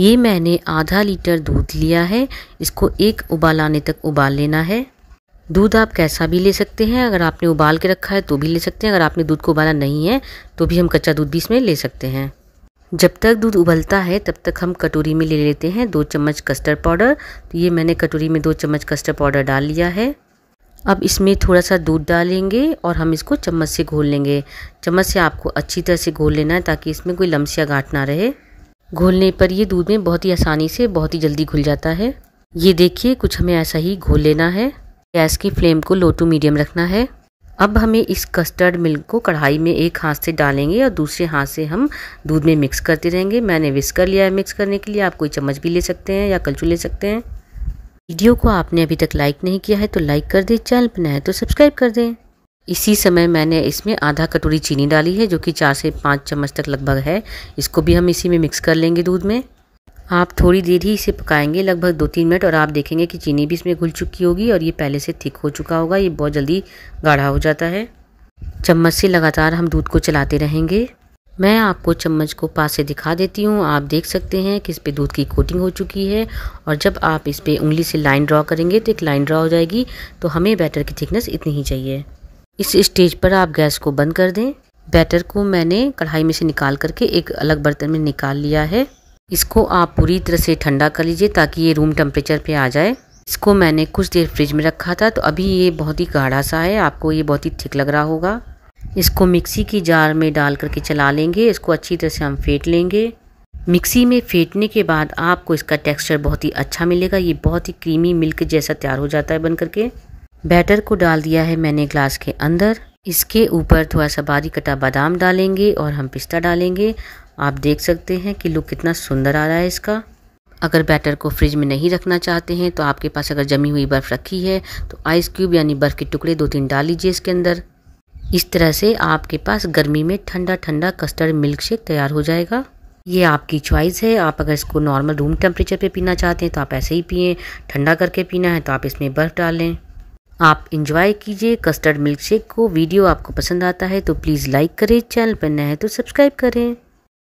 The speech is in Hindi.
ये मैंने आधा लीटर दूध लिया है इसको एक उबाल आने तक उबाल लेना है दूध आप कैसा भी ले सकते हैं अगर आपने उबाल के रखा है तो भी ले सकते हैं अगर आपने दूध को उबाला नहीं है तो भी हम कच्चा दूध भी इसमें ले सकते हैं जब तक दूध उबलता है तब तक हम कटोरी में ले लेते हैं दो चम्मच कस्टर्ड पाउडर तो ये मैंने कटोरी में दो चम्मच कस्टर्ड पाउडर डाल लिया है अब इसमें थोड़ा सा दूध डालेंगे और हम इसको चम्मच से घोल लेंगे चम्मच से आपको अच्छी तरह से घोल लेना है ताकि इसमें कोई या गांठ ना रहे घोलने पर ये दूध में बहुत ही आसानी से बहुत ही जल्दी घुल जाता है ये देखिए कुछ हमें ऐसा ही घोल लेना है गैस की फ्लेम को लो टू मीडियम रखना है अब हमें इस कस्टर्ड मिल्क को कढ़ाई में एक हाथ से डालेंगे और दूसरे हाथ से हम दूध में मिक्स करते रहेंगे मैंने कर लिया है मिक्स करने के लिए आप कोई चम्मच भी ले सकते हैं या कलचू ले सकते हैं वीडियो को आपने अभी तक लाइक नहीं किया है तो लाइक कर दें चैनल पर नया है तो सब्सक्राइब कर दें इसी समय मैंने इसमें आधा कटोरी चीनी डाली है जो कि चार से पाँच चम्मच तक लगभग है इसको भी हम इसी में मिक्स कर लेंगे दूध में आप थोड़ी देर ही इसे पकाएंगे लगभग दो तीन मिनट और आप देखेंगे कि चीनी भी इसमें घुल चुकी होगी और ये पहले से थिक हो चुका होगा ये बहुत जल्दी गाढ़ा हो जाता है चम्मच से लगातार हम दूध को चलाते रहेंगे मैं आपको चम्मच को पास से दिखा देती हूँ आप देख सकते हैं कि इस पर दूध की कोटिंग हो चुकी है और जब आप इस पर उंगली से लाइन ड्रॉ करेंगे तो एक लाइन ड्रॉ हो जाएगी तो हमें बैटर की थिकनेस इतनी ही चाहिए इस स्टेज पर आप गैस को बंद कर दें बैटर को मैंने कढ़ाई में से निकाल करके एक अलग बर्तन में निकाल लिया है इसको आप पूरी तरह से ठंडा कर लीजिए ताकि ये रूम टेम्परेचर पे आ जाए इसको मैंने कुछ देर फ्रिज में रखा था तो अभी ये बहुत ही गाढ़ा सा है आपको ये बहुत ही थिक लग रहा होगा इसको मिक्सी की जार में डाल करके चला लेंगे इसको अच्छी तरह से हम फेंट लेंगे मिक्सी में फेंटने के बाद आपको इसका टेक्सचर बहुत ही अच्छा मिलेगा ये बहुत ही क्रीमी मिल्क जैसा तैयार हो जाता है बन करके बैटर को डाल दिया है मैंने ग्लास के अंदर इसके ऊपर थोड़ा सा बारीक कटा बादाम डालेंगे और हम पिस्ता डालेंगे आप देख सकते हैं कि लुक कितना सुंदर आ रहा है इसका अगर बैटर को फ्रिज में नहीं रखना चाहते हैं तो आपके पास अगर जमी हुई बर्फ़ रखी है तो आइस क्यूब यानी बर्फ़ के टुकड़े दो तीन डाल लीजिए इसके अंदर इस तरह से आपके पास गर्मी में ठंडा ठंडा कस्टर्ड मिल्क शेक तैयार हो जाएगा ये आपकी चॉइस है आप अगर इसको नॉर्मल रूम टेम्परेचर पे पीना चाहते हैं तो आप ऐसे ही पिए ठंडा करके पीना है तो आप इसमें बर्फ़ डालें आप इंजॉय कीजिए कस्टर्ड मिल्क शेक को वीडियो आपको पसंद आता है तो प्लीज़ लाइक करें चैनल पर नए हैं तो सब्सक्राइब करें